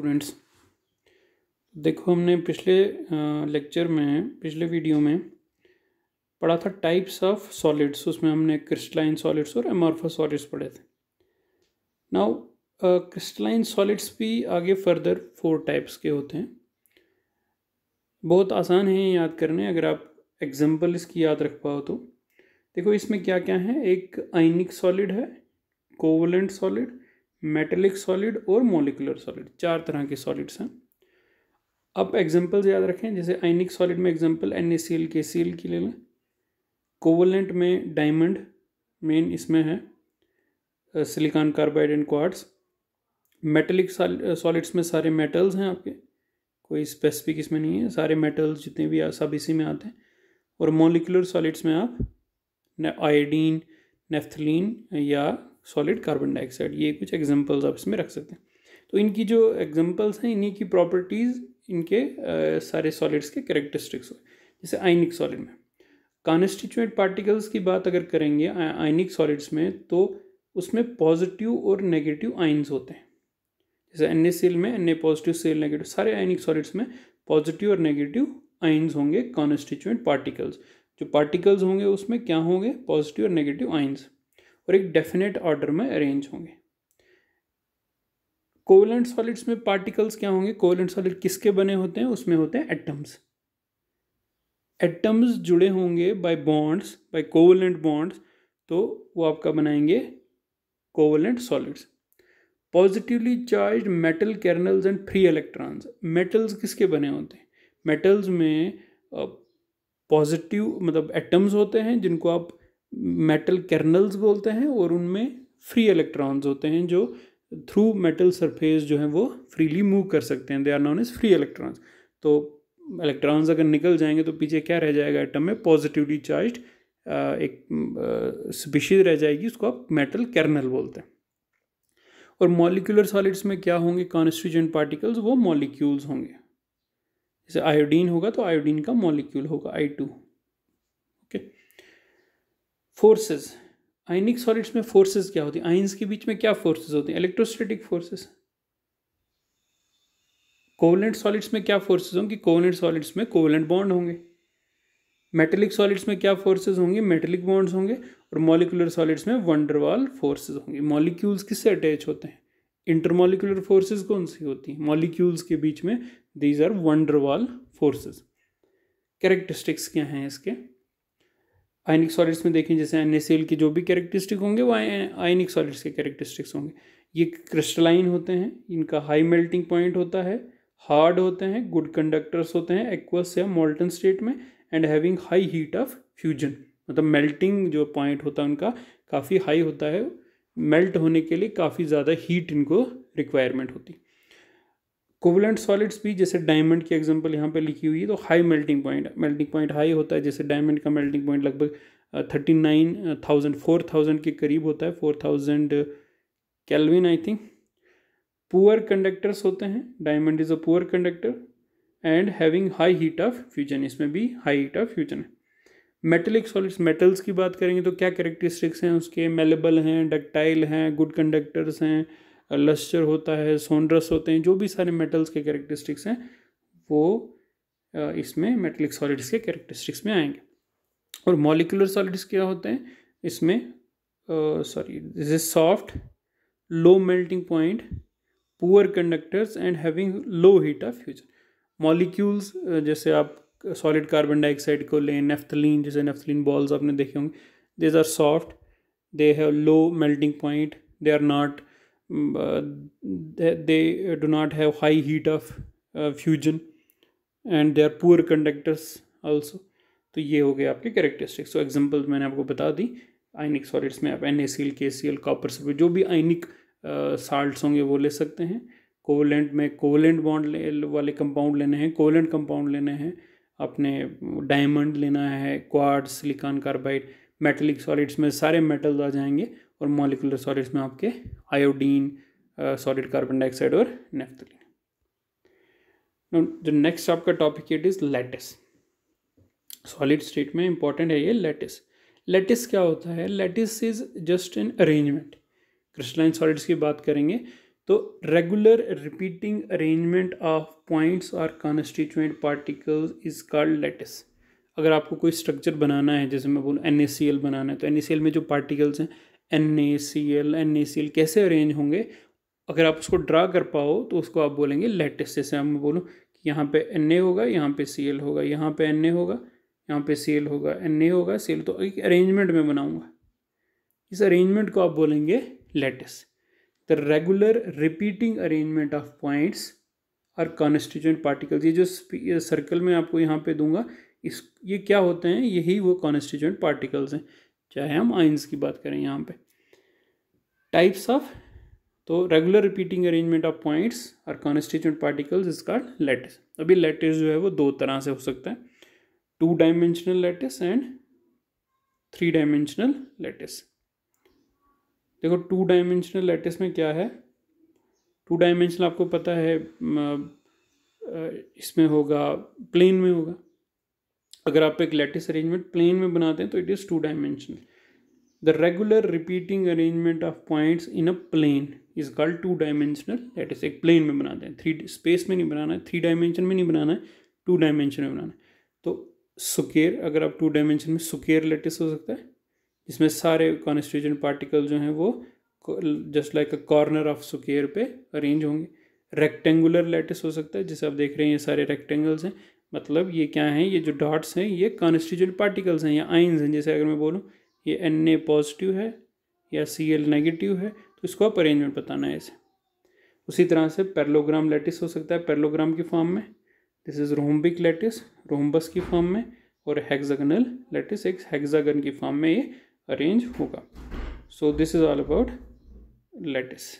students देखो हमने पिछले लेक्चर में पिछले वीडियो में पढ़ा था टाइप्स ऑफ सॉलिड्स उसमें हमने क्रिस्टलाइन सॉलिड्स और एमॉर्फस सॉलिड्स पढ़े थे नाउ क्रिस्टलाइन सॉलिड्स भी आगे फर्दर फोर टाइप्स के होते हैं बहुत आसान है याद करने अगर आप एग्जाम्पल इसकी याद रख पाओ तो देखो इसमें क्या क्या है एक आइनिक सॉलिड है कोवलेंट सॉलिड मेटेलिक सॉलिड और मोलिकुलर सॉलिड चार तरह के सॉलिड्स हैं अब एग्जांपल्स याद रखें जैसे आइनिक सॉलिड में एग्जांपल एन के सी की ले लें कोवलेंट में डायमंड मेन इसमें है silicon carbide and quartz metallic solids में सारे मेटल्स हैं आपके कोई स्पेसिफिक इसमें नहीं है सारे मेटल्स जितने भी सब इसी में आते हैं और मोलिकुलर सॉलिड्स में आप आयोडीन नेफ्थलीन या सॉलिड कार्बन डाइऑक्साइड ये कुछ एग्जांपल्स आप इसमें रख सकते हैं तो इनकी जो एग्जांपल्स हैं इन्हीं की प्रॉपर्टीज़ इनके आ, सारे सॉलिड्स के करेक्टरिस्टिक्स हो जैसे आइनिक सॉलिड में कॉन्स्टिट्यूएंट पार्टिकल्स की बात अगर करेंगे आइनिक सॉलिड्स में तो उसमें पॉजिटिव और नेगेटिव आइन्स होते हैं जैसे एन सेल में एन पॉजिटिव सेल नेगेटिव सारे आइनिक सॉलिड्स में पॉजिटिव और नेगेटिव आइन्स होंगे कॉन्स्टिट्यूएंट पार्टिकल्स जो पार्टिकल्स होंगे उसमें क्या होंगे पॉजिटिव और नेगेटिव आइन्स और एक डेफिनेट ऑर्डर में अरेंज होंगे कोवलेंट सॉलिड्स में पार्टिकल्स क्या होंगे कोवलेंट सॉलिड किसके बने होते हैं उसमें होते हैं एटम्स एटम्स जुड़े होंगे by bonds by covalent bonds तो वो आपका बनाएंगे covalent solids positively charge metal kernels and free electrons metals किसके बने होते हैं मेटल्स में पॉजिटिव मतलब एटम्स होते हैं जिनको आप मेटल kernels बोलते हैं और उनमें फ्री इलेक्ट्रॉन्स होते हैं जो थ्रू मेटल सरफेस जो है वो फ्रीली मूव कर सकते हैं they are known is free electrons तो इलेक्ट्रॉन्स अगर निकल जाएंगे तो पीछे क्या रह जाएगा एटम में पॉजिटिवली चार्ज एक स्पीशीज रह जाएगी उसको आप मेटल कैरनल बोलते हैं और मॉलिकुलर सॉलिड्स में क्या होंगे कॉन्स्टिट्यूजेंट पार्टिकल्स वो मॉलिक्यूल्स होंगे जैसे आयोडीन होगा तो आयोडीन का मॉलिक्यूल होगा I two forces ionic solids में फोर्सेस क्या होती हैं आइंस के बीच में क्या फोर्सेस होते हैं इलेक्ट्रोस्टैटिक फोर्सेस कोवलेंट सॉलिड्स में क्या फोर्सेस होंगे कोवलेंट सॉलिड्स में कोवलेंट बॉन्ड होंगे मेटेलिक सॉलिड्स में क्या फोर्सेस होंगे मेटेलिक बॉन्ड्स होंगे और मॉलिकुलर सॉलिड्स में वंडरवाल फोर्सेस होंगे मॉलिक्यूल्स किससे अटैच होते हैं इंटरमोलिकुलर फोर्सेस कौन सी होती हैं मॉलिक्यूल्स के बीच में these are van der Waals forces characteristics क्या हैं इसके आयनिक सॉलिड्स में देखें जैसे एन की जो भी कैरेक्टरिस्टिक होंगे वो आयनिक सॉलिड्स के कैरेक्टरिस्टिक्स होंगे ये क्रिस्टलाइन होते हैं इनका हाई मेल्टिंग पॉइंट होता है हार्ड होते हैं गुड कंडक्टर्स होते हैं एक्वस या मोल्टन स्टेट में and having high heat of fusion मतलब मेल्टिंग जो पॉइंट होता है उनका काफ़ी हाई होता है मेल्ट होने के लिए काफ़ी ज़्यादा हीट इनको रिक्वायरमेंट होती है कोवलेंट सॉलिड्स भी जैसे डायमंड की एग्जांपल यहाँ पे लिखी हुई है तो high melting point melting point high होता है जैसे डायमंड का मेल्टिंग पॉइंट लगभग thirty nine thousand four thousand के करीब होता है four thousand kelvin I think poor conductors होते हैं diamond is a poor conductor and having high heat of fusion इसमें भी हाई हीट ऑफ फ्यूजन है मेटलिक सॉलिड्स मेटल्स की बात करेंगे तो क्या कैरेक्टरिस्टिक्स हैं उसके मेलेबल हैं डक्टाइल हैं गुड कंडक्टर्स हैं लश्चर होता है सोनरस होते हैं जो भी सारे मेटल्स के कैरेक्टरिस्टिक्स हैं वो इसमें मेटलिक सॉलिड्स के कैरेक्टरिस्टिक्स में आएंगे और मॉलिकुलर सॉलिड्स क्या होते हैं इसमें sorry this is soft low melting point poor conductors and having low heat of fusion molecules जैसे आप सॉलिड कार्बन डाइऑक्साइड को लें नेफ्थलीन जैसे नेफ्थलीन बॉल्स आपने देखे होंगे these are soft they have low melting point they are not Mm, uh, they do not have high heat of uh, fusion and they are poor conductors also तो ये हो गए आपके characteristics तो example मैंने आपको बता दी आइनिक सॉलिड्स में आप एन ए सी एल के सी एल कॉपर सब जो भी आइनिक साल्ट्स uh, होंगे वो ले सकते हैं कोवलेंट में कोवलेंट बॉन्ड ले, वाले कंपाउंड लेने हैं कोवलेंट कंपाउंड लेने हैं अपने डायमंड लेना है quartz silicon carbide metallic solids में सारे मेटल्स आ जाएंगे और मॉलिकुलर सॉलिड्स में आपके आयोडीन सॉलिड कार्बन डाइऑक्साइड और नेफ्थलीन जो नेक्स्ट आपका topic it is lattice solid state में इंपॉर्टेंट है ये लेटिस लेटिस क्या होता है lattice is just an arrangement crystalline solids की बात करेंगे तो regular repeating arrangement of points और constituent particles is called lattice अगर आपको कोई स्ट्रक्चर बनाना है जैसे मैं बोलूँ एन बनाना है तो एन में जो पार्टिकल्स हैं N A C L N A C L कैसे अरेंज होंगे अगर आप उसको ड्रा कर पाओ तो उसको आप बोलेंगे लेटेस्ट जैसे हम बोलूँ कि यहाँ पे एन ए होगा यहाँ पे सी एल होगा यहाँ पे एन ए होगा यहाँ पे सी एल होगा एन ए होगा सी एल तो एक अरेंजमेंट में बनाऊँगा इस अरेंजमेंट को आप बोलेंगे lattice the regular repeating arrangement of points और कॉन्स्टिट्यूंट पार्टिकल्स ये जो सर्कल में आपको यहाँ पे दूंगा इस ये क्या होते हैं यही वो कॉन्स्टिट्यूंट पार्टिकल्स हैं चाहे हम आइंस की बात करें यहाँ पे टाइप्स ऑफ तो regular repeating arrangement of points और constituent particles is called lattice अभी लेटेस जो है वो दो तरह से हो सकता है two dimensional lattice and three dimensional lattice देखो टू डायमेंशनल लेटेस में क्या है टू डायमेंशनल आपको पता है इसमें होगा प्लेन में होगा अगर आप एक लैटिस अरेंजमेंट प्लेन में बनाते हैं तो it is two dimensional the regular repeating arrangement of points in a plane is called two dimensional that is एक प्लेन में बनाते हैं थ्री स्पेस में नहीं बनाना है थ्री डायमेंशन में नहीं बनाना है टू डायमेंशन में बनाना है तो सुकेर अगर आप टू डायमेंशन में सुकेर लेटिस हो सकता है जिसमें सारे कॉन्स्टिट्यूशन पार्टिकल जो हैं वो just like a corner of square पे अरेंज होंगे रेक्टेंगुलर लेटिस हो सकता है जिसे आप देख रहे हैं ये सारे रेक्टेंगल्स हैं मतलब ये क्या है ये जो डॉट्स हैं ये कॉन्स्टिट्यूट पार्टिकल्स हैं या आइंस हैं जैसे अगर मैं बोलूँ ये एन ए पॉजिटिव है या सी एल नेगेटिव है तो इसको आप अरेंजमेंट बताना है इसे उसी तरह से पैरलोग्राम लेटिस हो सकता है पैरलोग्राम की फॉर्म में this is rhombic lattice rhombus की फॉर्म में और हेक्सागनल लेटिस एक हेक्सागन की फॉर्म में ये अरेंज होगा so this is all about lettuce